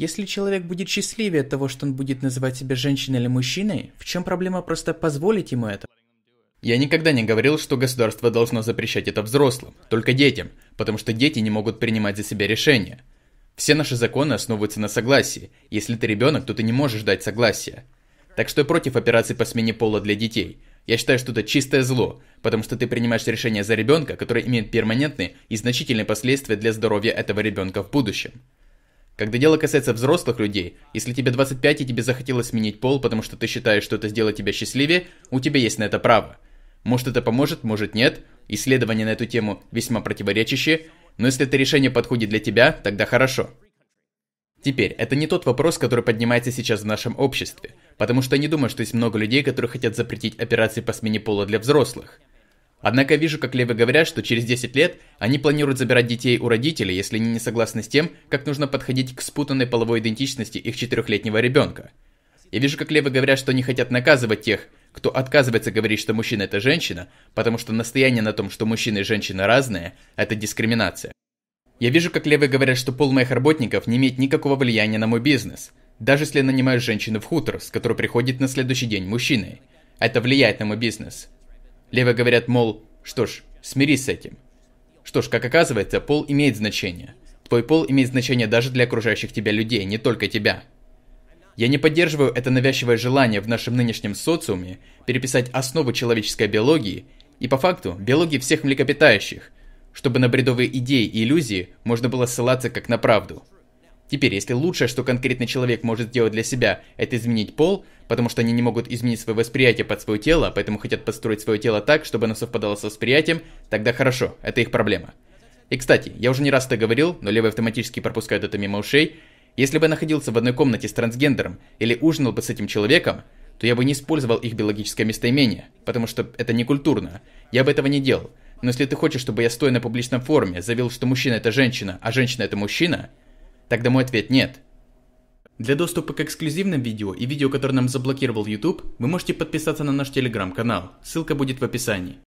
Если человек будет счастливее от того, что он будет называть себя женщиной или мужчиной, в чем проблема просто позволить ему это? Я никогда не говорил, что государство должно запрещать это взрослым, только детям, потому что дети не могут принимать за себя решения. Все наши законы основываются на согласии. Если ты ребенок, то ты не можешь дать согласия. Так что я против операций по смене пола для детей. Я считаю, что это чистое зло, потому что ты принимаешь решение за ребенка, которое имеет перманентные и значительные последствия для здоровья этого ребенка в будущем. Когда дело касается взрослых людей, если тебе 25 и тебе захотелось сменить пол, потому что ты считаешь, что это сделает тебя счастливее, у тебя есть на это право. Может это поможет, может нет, исследования на эту тему весьма противоречащие, но если это решение подходит для тебя, тогда хорошо. Теперь, это не тот вопрос, который поднимается сейчас в нашем обществе, потому что я не думаю, что есть много людей, которые хотят запретить операции по смене пола для взрослых. Однако вижу, как левы говорят, что через 10 лет они планируют забирать детей у родителей, если они не согласны с тем, как нужно подходить к спутанной половой идентичности их четырехлетнего ребенка. Я вижу, как левы говорят, что они хотят наказывать тех, кто отказывается говорить, что мужчина это женщина, потому что настояние на том, что мужчина и женщина разные, это дискриминация. Я вижу, как левые говорят, что пол моих работников не имеет никакого влияния на мой бизнес, даже если я нанимаю женщину в хутор, с которой приходит на следующий день мужчина, Это влияет на мой бизнес. Левые говорят, мол, что ж, смирись с этим. Что ж, как оказывается, пол имеет значение. Твой пол имеет значение даже для окружающих тебя людей, не только тебя. Я не поддерживаю это навязчивое желание в нашем нынешнем социуме переписать основы человеческой биологии и по факту биологии всех млекопитающих, чтобы на бредовые идеи и иллюзии можно было ссылаться как на правду. Теперь, если лучшее, что конкретный человек может сделать для себя, это изменить пол, потому что они не могут изменить свое восприятие под свое тело, поэтому хотят подстроить свое тело так, чтобы оно совпадало с восприятием, тогда хорошо, это их проблема. И кстати, я уже не раз это говорил, но левые автоматически пропускают это мимо ушей. Если бы я находился в одной комнате с трансгендером или ужинал бы с этим человеком, то я бы не использовал их биологическое местоимение, потому что это не культурно. Я бы этого не делал. Но если ты хочешь, чтобы я стоя на публичном форуме заявил, что мужчина это женщина, а женщина это мужчина, Тогда мой ответ нет. Для доступа к эксклюзивным видео и видео, которые нам заблокировал YouTube, вы можете подписаться на наш телеграм-канал, ссылка будет в описании.